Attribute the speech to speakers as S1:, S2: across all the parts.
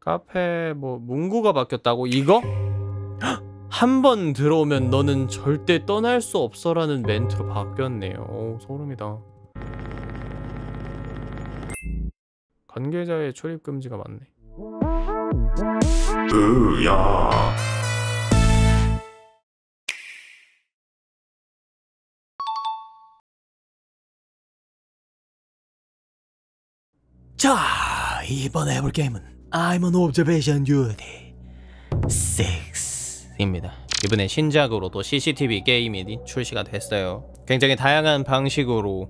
S1: 카페 뭐 문구가 바뀌었다고 이거? 한 번 들어오면 너는 절대 떠날 수 없어라는 멘트로 바뀌었네요. 오, 소름이다. 관계자의 출입 금지가 많네. 으야. 자, 이번에 해볼 게임은 I'm an observation duty 6입니다. 이번에 신작으로 또 CCTV 게임이 출시가 됐어요. 굉장히 다양한 방식으로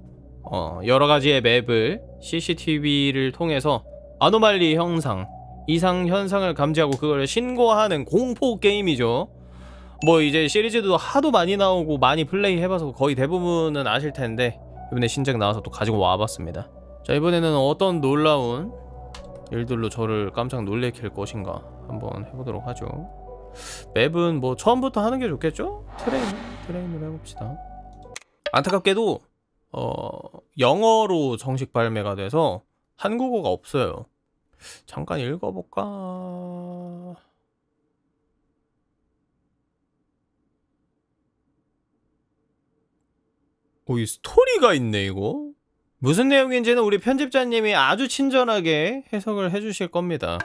S1: 어, 여러 가지의 맵을 CCTV를 통해서 아노말리 형상, 이상 현상을 감지하고 그걸 신고하는 공포 게임이죠. 뭐 이제 시리즈도 하도 많이 나오고 많이 플레이해봐서 거의 대부분은 아실 텐데 이번에 신작 나와서 또 가지고 와봤습니다. 자 이번에는 어떤 놀라운 일들로 저를 깜짝 놀래킬 것인가 한번 해보도록 하죠 맵은 뭐 처음부터 하는 게 좋겠죠? 트레인, 트레인을 해봅시다 안타깝게도 어, 영어로 정식 발매가 돼서 한국어가 없어요 잠깐 읽어볼까? 오, 이 스토리가 있네, 이거? 무슨 내용인지는 우리 편집자님이 아주 친절하게 해석을 해주실 겁니다.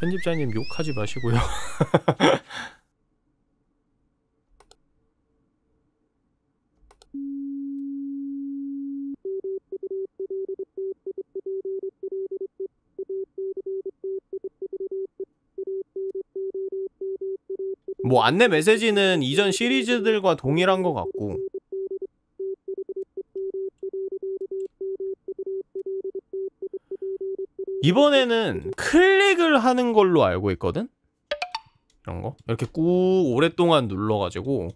S1: 편집자님 욕하지 마시고요. 뭐 안내 메시지는 이전 시리즈들과 동일한 것 같고 이번에는 클릭을 하는 걸로 알고 있거든? 이런 거 이렇게 꾹 오랫동안 눌러가지고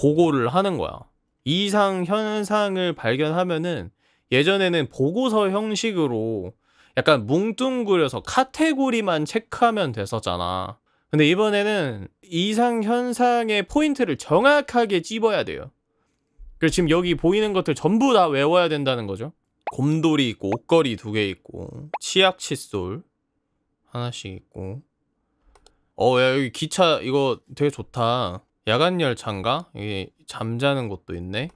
S1: 보고를 하는 거야 이상 현상을 발견하면은 예전에는 보고서 형식으로 약간 뭉뚱그려서 카테고리만 체크하면 됐었잖아 근데 이번에는 이상 현상의 포인트를 정확하게 찝어야 돼요 그래서 지금 여기 보이는 것들 전부 다 외워야 된다는 거죠 곰돌이 있고 옷걸이 두 개 있고 치약 칫솔 하나씩 있고 어야 여기 기차 이거 되게 좋다 야간 열차인가? 여기 잠자는 곳도 있네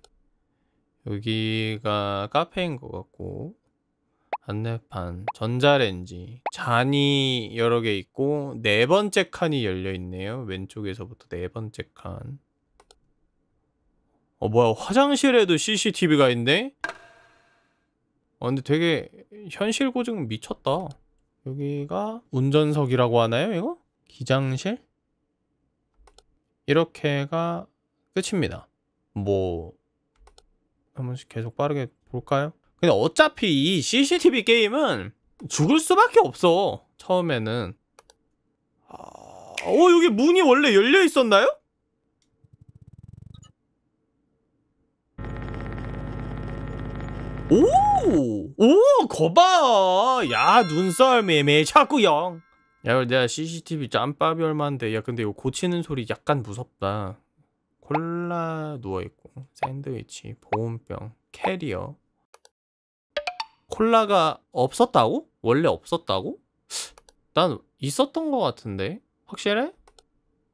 S1: 여기가 카페인 것 같고 안내판, 전자레인지, 잔이 여러 개 있고 네 번째 칸이 열려 있네요. 왼쪽에서부터 네 번째 칸. 어 뭐야 화장실에도 CCTV가 있네? 아, 근데 되게 현실 고증 미쳤다. 여기가 운전석이라고 하나요, 이거? 기장실? 이렇게가 끝입니다. 뭐, 한 번씩 계속 빠르게 볼까요? 근데 어차피 이 CCTV 게임은 죽을 수밖에 없어. 처음에는. 아... 어, 여기 문이 원래 열려 있었나요? 오! 오! 오! 거봐! 야 눈썰 매매 찾구영야 내가 CCTV 짬밥이 얼만데야 근데 이거 고치는 소리 약간 무섭다 콜라 누워있고 샌드위치 보온병 캐리어 콜라가 없었다고? 원래 없었다고? 난 있었던 것 같은데 확실해?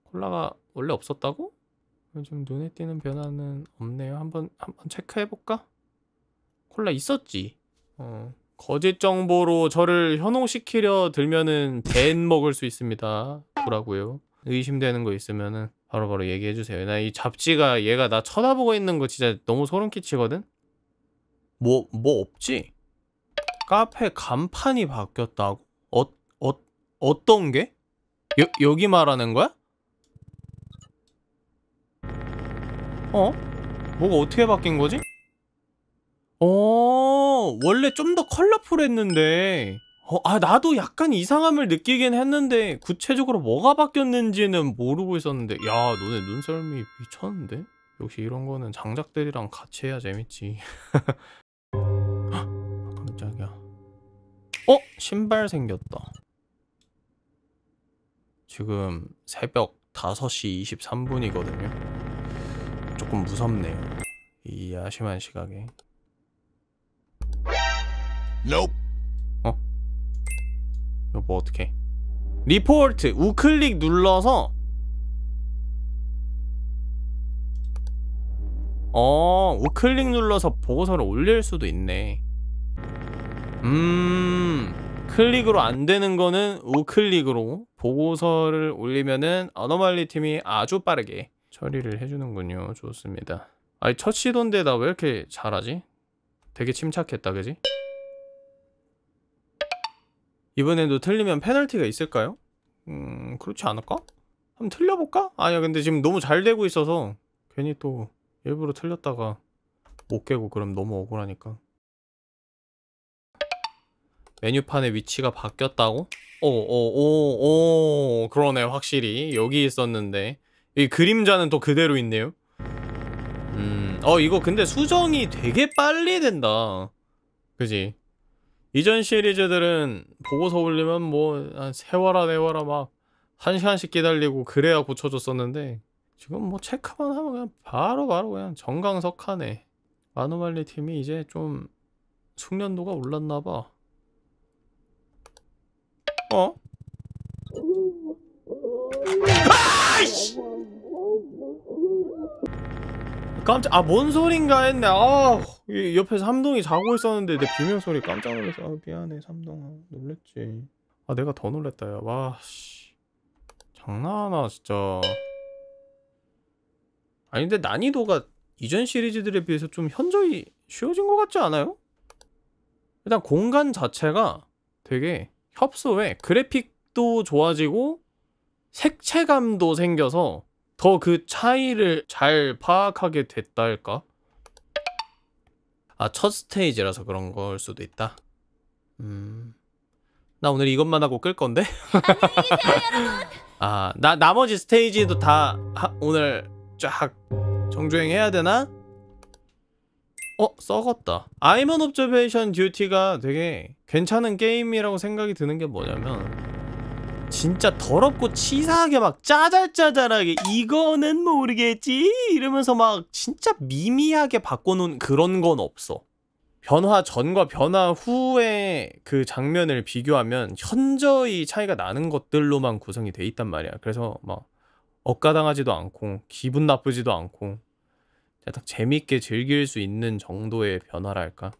S1: 콜라가 원래 없었다고? 좀 눈에 띄는 변화는 없네요 한번 한번 체크해볼까? 콜라 있었지. 어, 거짓 정보로 저를 현혹시키려 들면은 벤 먹을 수 있습니다. 보라고요. 의심되는 거 있으면은 바로바로 바로 얘기해 주세요. 나 이 잡지가 얘가 나 쳐다보고 있는 거 진짜 너무 소름 끼치거든. 뭐뭐 뭐 없지? 카페 간판이 바뀌었다고? 어, 어, 어떤 게? 여, 여기 말하는 거야? 어? 뭐가 어떻게 바뀐 거지? 어, 원래 좀 더 컬러풀했는데 어, 아 나도 약간 이상함을 느끼긴 했는데 구체적으로 뭐가 바뀌었는지는 모르고 있었는데 야 너네 눈썰미 미쳤는데? 역시 이런 거는 장작들이랑 같이 해야 재밌지 깜짝이야 어? 신발 생겼다 지금 새벽 5시 23분이거든요 조금 무섭네요 이 야심한 시각에 Nope. 어? 이거 뭐 어떻게? 리포트 우클릭 눌러서 어 우클릭 눌러서 보고서를 올릴 수도 있네 음 클릭으로 안 되는 거는 우클릭으로 보고서를 올리면은 어너말리 팀이 아주 빠르게 처리를 해주는군요 좋습니다 아니 첫 시도인데 나 왜 이렇게 잘하지? 되게 침착했다 그지? 이번에도 틀리면 페널티가 있을까요? 음 그렇지 않을까? 한번 틀려볼까? 아니야 근데 지금 너무 잘 되고 있어서 괜히 또 일부러 틀렸다가 못 깨고 그럼 너무 억울하니까 메뉴판의 위치가 바뀌었다고? 오오오오 어, 어, 오, 그러네 확실히 여기 있었는데 이 그림자는 또 그대로 있네요 음어 이거 근데 수정이 되게 빨리 된다 그지 이전 시리즈들은 보고서 올리면 뭐 세워라 내워라 막 한 시간씩 기다리고 그래야 고쳐줬었는데 지금 뭐 체크만 하면 그냥 바로바로 바로 그냥 정강석하네 아노말리 팀이 이제 좀 숙련도가 올랐나봐 어? 아이씨! 깜짝 아뭔 소린가 했네 아 옆에 서 삼동이 자고 있었는데 내 비명 소리 깜짝 놀랐어 아, 미안해 삼동아 놀랬지 아 내가 더 놀랬다 야와씨 장난하나 진짜 아니 근데 난이도가 이전 시리즈들에 비해서 좀 현저히 쉬워진 것 같지 않아요? 일단 공간 자체가 되게 협소해 그래픽도 좋아지고 색채감도 생겨서 더그 차이를 잘 파악하게 됐다 할까? 아, 첫 스테이지라서 그런 걸 수도 있다. 음. 나 오늘 이것만 하고 끌 건데? 아, 나 나머지 스테이지도 다 하, 오늘 쫙 정주행 해야 되나? 어? 썩었다. 아이먼 옵저베이션 듀티가 되게 괜찮은 게임이라고 생각이 드는 게 뭐냐면 진짜 더럽고 치사하게 막 짜잘짜잘하게 이거는 모르겠지 이러면서 막 진짜 미미하게 바꿔놓은 그런 건 없어. 변화 전과 변화 후의 그 장면을 비교하면 현저히 차이가 나는 것들로만 구성이 돼 있단 말이야. 그래서 막 억가당하지도 않고 기분 나쁘지도 않고 딱 재밌게 즐길 수 있는 정도의 변화랄까.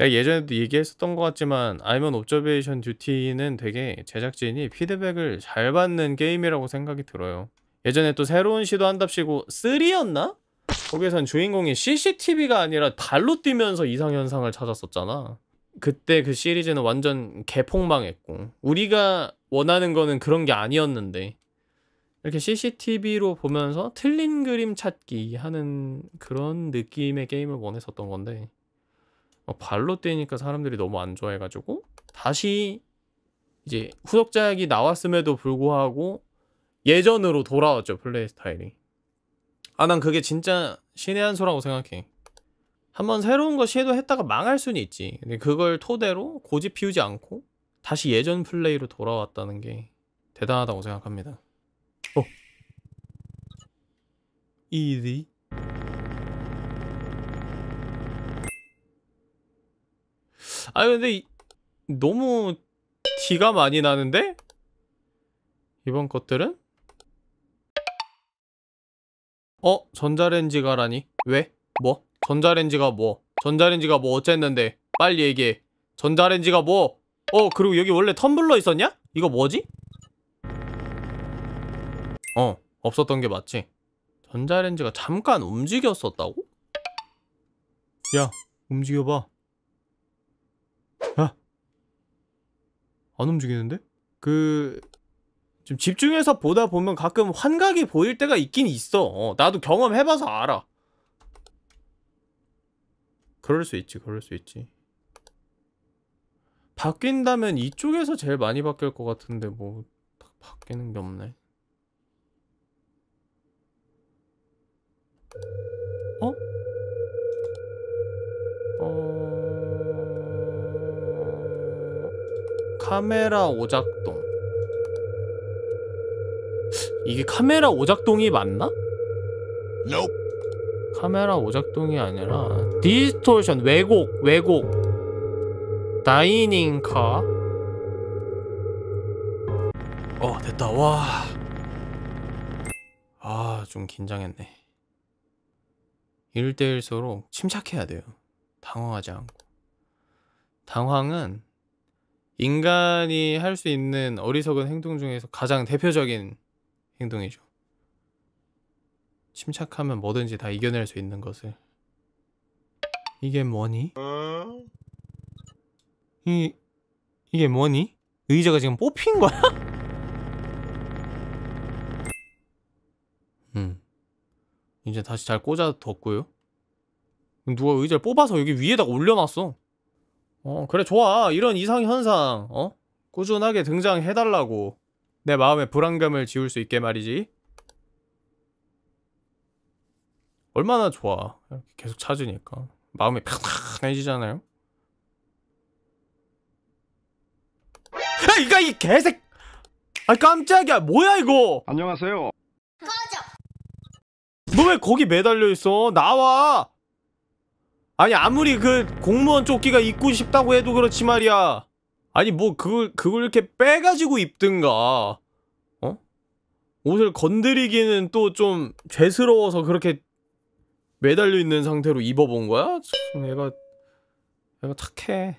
S1: 예전에도 얘기했었던 것 같지만 아이언 옵저베이션 듀티는 되게 제작진이 피드백을 잘 받는 게임이라고 생각이 들어요. 예전에 또 새로운 시도 한답시고 3였나? 거기선 주인공이 CCTV가 아니라 발로 뛰면서 이상현상을 찾았었잖아. 그때 그 시리즈는 완전 개폭망했고 우리가 원하는 거는 그런 게 아니었는데 이렇게 CCTV로 보면서 틀린 그림 찾기 하는 그런 느낌의 게임을 원했었던 건데 발로 때니까 사람들이 너무 안 좋아해가지고 다시 이제 후속작이 나왔음에도 불구하고 예전으로 돌아왔죠 플레이 스타일이 아 난 그게 진짜 신의 한 수라고 생각해 한번 새로운 거 시도했다가 망할 수는 있지 근데 그걸 토대로 고집 피우지 않고 다시 예전 플레이로 돌아왔다는 게 대단하다고 생각합니다 어. 이리 아 근데 이, 너무 티가 많이 나는데? 이번 것들은? 어? 전자레인지가라니? 왜? 뭐? 전자레인지가 뭐? 전자레인지가 뭐 어쨌는데? 빨리 얘기해 전자레인지가 뭐? 어 그리고 여기 원래 텀블러 있었냐? 이거 뭐지? 어 없었던 게 맞지 전자레인지가 잠깐 움직였었다고? 야 움직여봐 안 움직이는데? 그... 좀 집중해서 보다 보면 가끔 환각이 보일 때가 있긴 있어 어, 나도 경험해봐서 알아 그럴 수 있지 그럴 수 있지 바뀐다면 이쪽에서 제일 많이 바뀔 것 같은데 뭐 바뀌는 게 없네 어? 어... 카메라 오작동 이게 카메라 오작동이 맞나? Nope. 카메라 오작동이 아니라 디지털션 왜곡 왜곡 다이닝카 어 됐다 와아 좀 긴장했네 일대일 서로 침착해야 돼요 당황하지 않고 당황은 인간이 할 수 있는 어리석은 행동 중에서 가장 대표적인 행동이죠. 침착하면 뭐든지 다 이겨낼 수 있는 것을. 이게 뭐니? 이 이게 뭐니? 의자가 지금 뽑힌 거야? 음. 이제 다시 잘 꽂아뒀고요. 누가 의자를 뽑아서 여기 위에다가 올려놨어. 어, 그래, 좋아. 이런 이상현상, 어? 꾸준하게 등장해달라고. 내 마음의 불안감을 지울 수 있게 말이지. 얼마나 좋아. 이렇게 계속 찾으니까. 마음이 편안해지잖아요? 야, 이거, 이 개색! 아, 깜짝이야. 뭐야, 이거! 안녕하세요. 꺼져! 너 왜 거기 매달려 있어? 나와! 아니 아무리 그 공무원 조끼가 입고 싶다고 해도 그렇지 말이야 아니 뭐 그걸 그걸 이렇게 빼가지고 입든가 어? 옷을 건드리기는 또 좀 죄스러워서 그렇게 매달려 있는 상태로 입어본 거야? 얘가 얘가 착해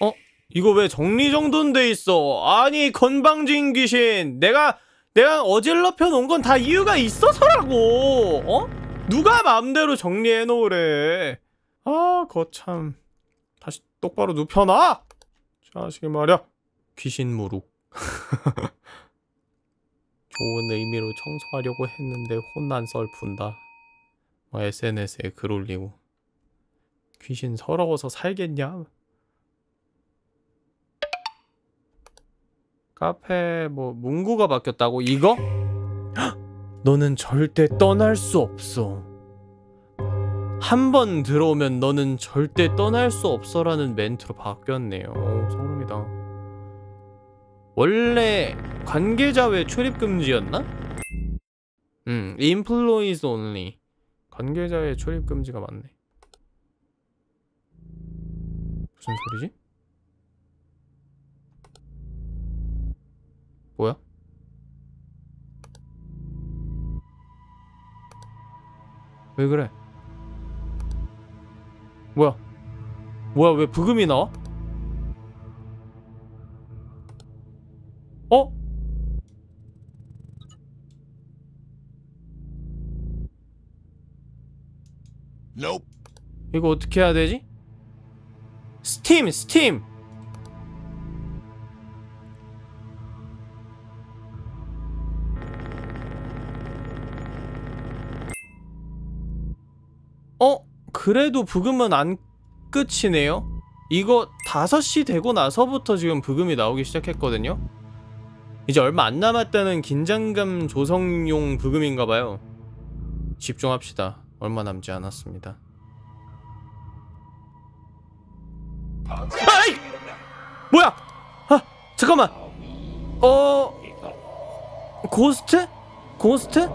S1: 어? 이거 왜 정리정돈 돼 있어 아니 건방진 귀신 내가 내가 어질러펴 놓은 건 다 이유가 있어서라고 어? 누가 마음대로 정리해 놓으래. 아, 거참. 다시 똑바로 눕혀놔! 자식이 말이야. 귀신 무룩. 좋은 의미로 청소하려고 했는데 혼난 썰 푼다. 뭐 SNS에 글 올리고. 귀신 서러워서 살겠냐? 카페 뭐 문구가 바뀌었다고 이거? 너는 절대 떠날 수 없어. 한 번 들어오면 너는 절대 떠날 수 없어라는 멘트로 바뀌었네요. 오, 소름이다. 원래 관계자 외 출입 금지였나? 음, 인플루이스 온리. 관계자의 출입 금지가 맞네. 무슨 소리지? 뭐야? 왜 그래? 뭐야? 뭐야 왜 부금이 나와? 어? 이거 어떻게 해야 되지? 스팀! 스팀! 그래도 부금은 안 끝이네요 이거 5시 되고 나서부터 지금 부금이 나오기 시작했거든요 이제 얼마 안 남았다는 긴장감 조성용 부금인가봐요 집중합시다 얼마 남지 않았습니다 아이! 뭐야! 아! 잠깐만! 어... 고스트? 고스트?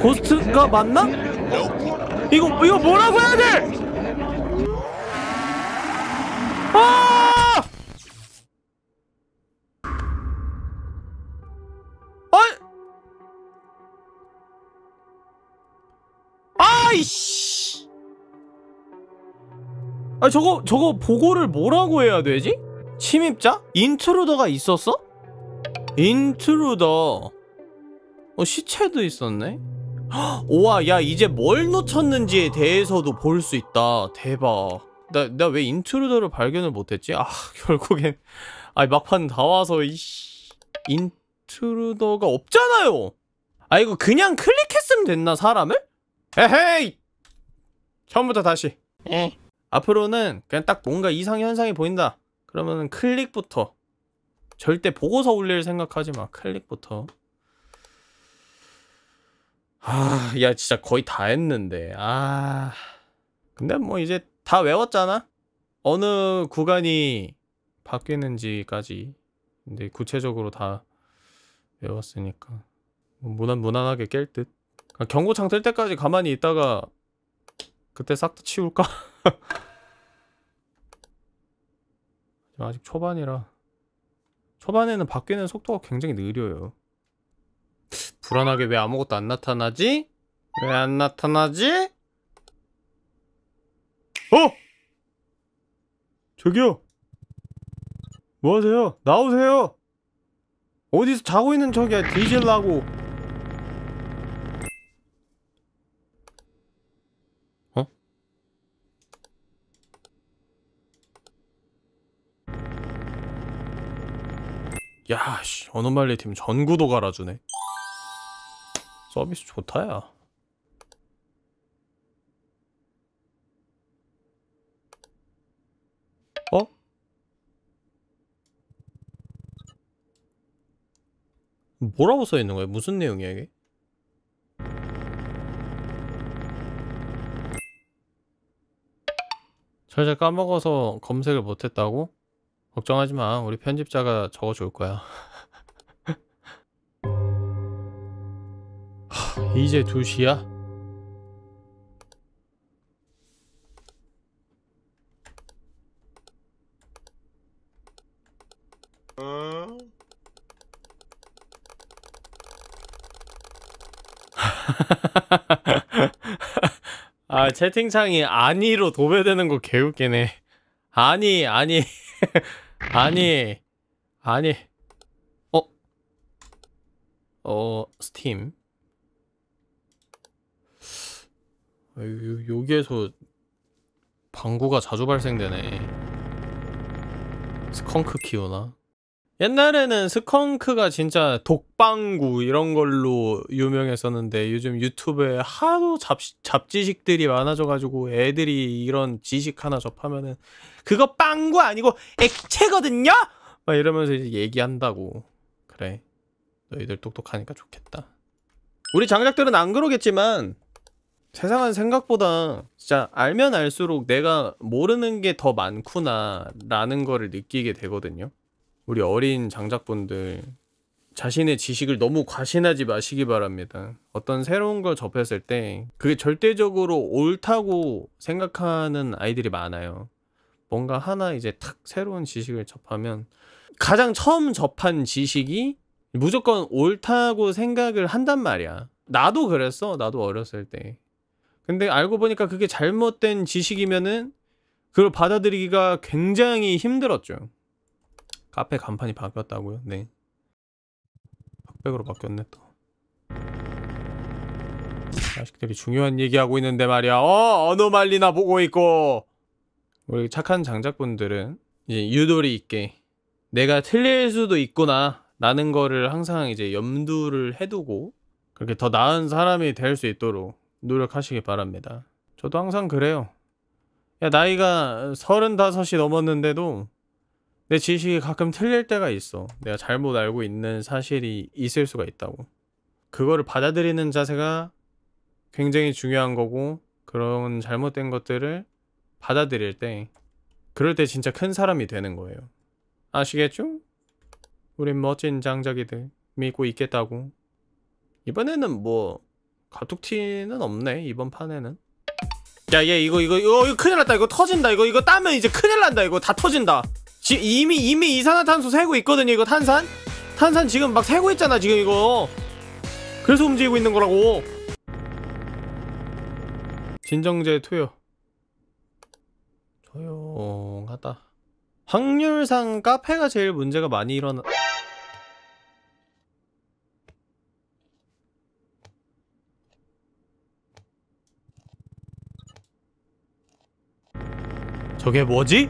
S1: 고스트가 맞나? 이거 이거 뭐라고 해야 돼? 아! 아! 아이씨! 저거 저거 보고를 뭐라고 해야 되지? 침입자? 인트루더가 있었어? 인트루더 어 시체도 있었네? 오와 야 이제 뭘 놓쳤는지에 대해서도 볼 수 있다 대박 나나 왜 인트루더를 발견을 못했지? 아 결국엔 아 막판 다 와서 이씨 인트루더가 없잖아요 아 이거 그냥 클릭했으면 됐나 사람을? 에헤이 처음부터 다시 에. 앞으로는 그냥 딱 뭔가 이상현상이 보인다 그러면 클릭부터 절대 보고서 올릴 생각하지 마 클릭부터 아, 야 진짜 거의 다 했는데. 아. 근데 뭐 이제 다 외웠잖아. 어느 구간이 바뀌는지까지 근데 구체적으로 다 외웠으니까 뭐 무난 무난하게 깰 듯. 아, 경고창 뜰 때까지 가만히 있다가 그때 싹 다 치울까? 아직 초반이라 초반에는 바뀌는 속도가 굉장히 느려요. 불안하게 왜 아무것도 안 나타나지? 왜 안 나타나지? 어! 저기요! 뭐하세요? 나오세요! 어디서 자고 있는 저기 야디젤라고 어? 야씨 어느말리팀 전구도 갈아주네 서비스 좋다야. 어? 뭐라고 써 있는 거야? 무슨 내용이야 이게? 철새 까먹어서 검색을 못했다고? 걱정하지 마. 우리 편집자가 적어줄 거야. 이제 2시야? 아 채팅창이 아니로 도배되는 거 개웃기네 아니 아니 아니 아니 어? 어 스팀 아, 여기에서 방구가 자주 발생되네 스컹크 키우나? 옛날에는 스컹크가 진짜 독방구 이런 걸로 유명했었는데 요즘 유튜브에 하도 잡, 잡지식들이 많아져가지고 애들이 이런 지식 하나 접하면은 그거 빵구 아니고 액체거든요? 막 이러면서 이제 얘기한다고 그래 너희들 똑똑하니까 좋겠다 우리 장작들은 안 그러겠지만 세상은 생각보다 진짜 알면 알수록 내가 모르는 게 더 많구나라는 거를 느끼게 되거든요. 우리 어린 장작분들 자신의 지식을 너무 과신하지 마시기 바랍니다. 어떤 새로운 걸 접했을 때 그게 절대적으로 옳다고 생각하는 아이들이 많아요. 뭔가 하나 이제 탁 새로운 지식을 접하면 가장 처음 접한 지식이 무조건 옳다고 생각을 한단 말이야. 나도 그랬어. 나도 어렸을 때. 근데 알고 보니까 그게 잘못된 지식이면은 그걸 받아들이기가 굉장히 힘들었죠. 카페 간판이 바뀌었다고요? 네. 박백으로 바뀌었네 또. 자식들이 중요한 얘기하고 있는데 말이야. 어, 어노말리나 보고 있고. 우리 착한 장작분들은 이제 유도리 있게 내가 틀릴 수도 있구나 라는 거를 항상 이제 염두를 해두고 그렇게 더 나은 사람이 될 수 있도록 노력하시길 바랍니다. 저도 항상 그래요. 야, 나이가 서른다섯이 넘었는데도 내 지식이 가끔 틀릴 때가 있어. 내가 잘못 알고 있는 사실이 있을 수가 있다고. 그거를 받아들이는 자세가 굉장히 중요한 거고 그런 잘못된 것들을 받아들일 때 그럴 때 진짜 큰 사람이 되는 거예요. 아시겠죠? 우린 멋진 장자기들 믿고 있겠다고. 이번에는 뭐 가툭티는 없네 이번 판에는 야얘 이거 이거 이거, 이거 큰일 났다 이거 터진다 이거 이거 따면 이제 큰일 난다 이거 다 터진다 지, 이미 이미 이산화탄소 세고 있거든요 이거 탄산 탄산 지금 막 세고 있잖아 지금 이거 그래서 움직이고 있는 거라고 진정제 투여 조용하다 확률상 카페가 제일 문제가 많이 일어나 저게 뭐지?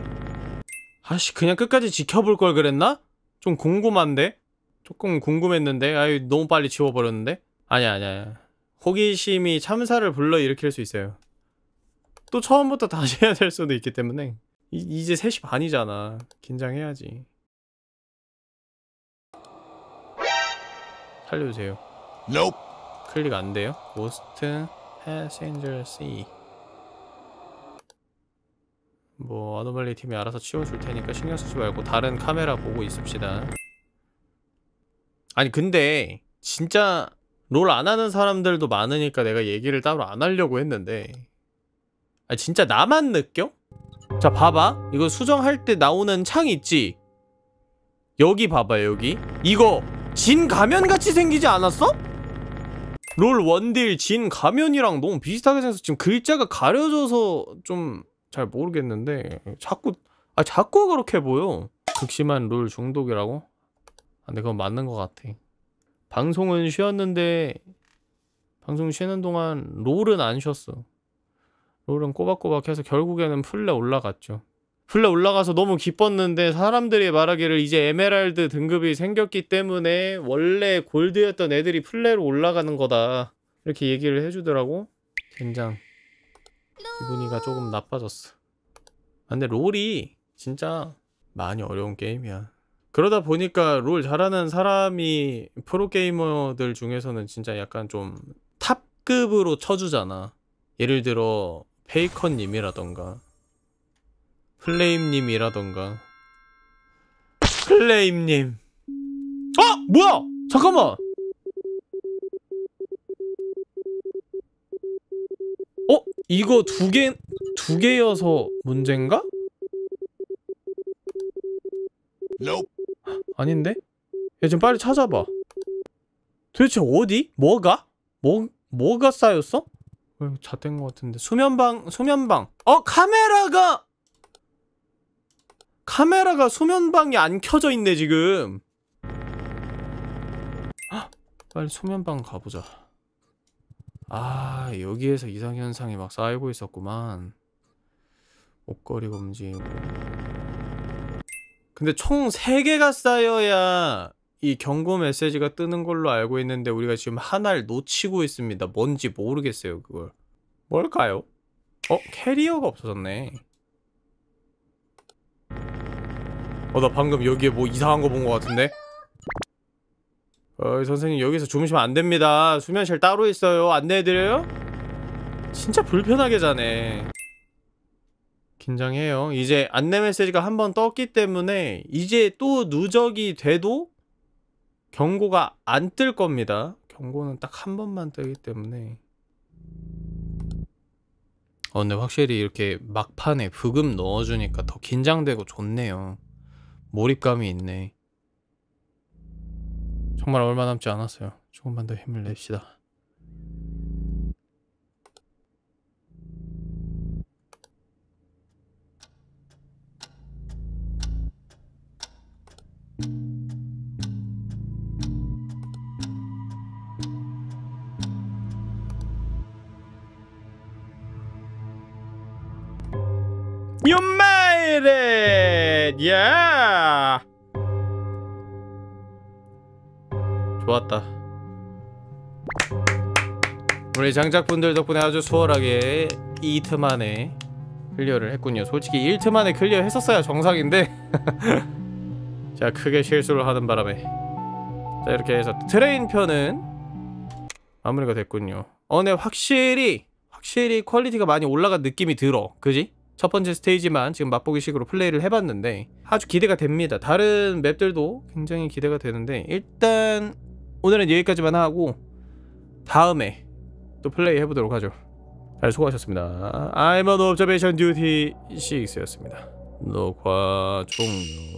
S1: 아씨 그냥 끝까지 지켜볼 걸 그랬나? 좀 궁금한데? 조금 궁금했는데 아유 너무 빨리 지워버렸는데? 아니야 아니야 호기심이 참사를 불러일으킬 수 있어요 또 처음부터 다시 해야 될 수도 있기 때문에 이, 제 3시 반이잖아 긴장해야지 살려주세요 nope. 클릭 안 돼요? m 스트 t p a s s e C 뭐아노멀리 팀이 알아서 치워줄 테니까 신경 쓰지 말고 다른 카메라 보고 있읍시다 아니 근데 진짜 롤 안 하는 사람들도 많으니까 내가 얘기를 따로 안 하려고 했는데 아 진짜 나만 느껴? 자 봐봐 이거 수정할 때 나오는 창 있지? 여기 봐봐 여기 이거 진 가면같이 생기지 않았어? 롤 원딜 진 가면이랑 너무 비슷하게 생겼어 지금 글자가 가려져서 좀잘 모르겠는데 자꾸 아 자꾸 그렇게 보여 극심한 롤 중독이라고? 아, 근데 그건 맞는 것 같아 방송은 쉬었는데 방송 쉬는 동안 롤은 안 쉬었어 롤은 꼬박꼬박 해서 결국에는 플레 올라갔죠 플레 올라가서 너무 기뻤는데 사람들이 말하기를 이제 에메랄드 등급이 생겼기 때문에 원래 골드였던 애들이 플레로 올라가는 거다 이렇게 얘기를 해주더라고 젠장 기분이가 조금 나빠졌어. 아, 근데 롤이 진짜 많이 어려운 게임이야. 그러다 보니까 롤 잘하는 사람이 프로게이머들 중에서는 진짜 약간 좀 탑급으로 쳐주잖아. 예를 들어 페이컨님이라던가 플레임님이라던가 플레임님 어! 뭐야! 잠깐만! 이거 두 개, 두 개여서 문제인가? Nope. 아닌데? 야, 좀 빨리 찾아봐. 도대체 어디? 뭐가? 뭐, 뭐가 쌓였어? 어, 잣된 것 같은데. 수면방, 수면방. 어, 카메라가! 카메라가 수면방이 안 켜져 있네, 지금. 빨리 수면방 가보자. 아, 여기에서 이상현상이 막 쌓이고 있었구만. 옷걸이 검지. 근데 총 3개가 쌓여야 이 경고 메시지가 뜨는 걸로 알고 있는데 우리가 지금 하나를 놓치고 있습니다. 뭔지 모르겠어요, 그걸. 뭘까요? 어, 캐리어가 없어졌네. 어, 나 방금 여기에 뭐 이상한 거 본 거 같은데? 어이 선생님 여기서 주무시면 안 됩니다 수면실 따로 있어요 안내해드려요? 진짜 불편하게 자네 긴장해요 이제 안내 메시지가 한 번 떴기 때문에 이제 또 누적이 돼도 경고가 안 뜰 겁니다 경고는 딱 한 번만 뜨기 때문에 어 근데 확실히 이렇게 막판에 브금 넣어주니까 더 긴장되고 좋네요 몰입감이 있네 정말 얼마 남지 않았어요. 조금만 더 힘을 냅시다. You made it! Yeah! 좋았다 우리 장작분들 덕분에 아주 수월하게 2트만에 클리어를 했군요 솔직히 1트만에 클리어 했었어야 정상인데 자 크게 실수를 하는 바람에 자 이렇게 해서 트레인 편은 마무리가 됐군요 어네 확실히 확실히 퀄리티가 많이 올라간 느낌이 들어 그지? 첫 번째 스테이지만 지금 맛보기식으로 플레이를 해봤는데 아주 기대가 됩니다 다른 맵들도 굉장히 기대가 되는데 일단 오늘은 여기까지만 하고 다음에 또 플레이 해보도록 하죠. 잘 수고하셨습니다. I'm on observation duty 6였습니다. 녹화 종료.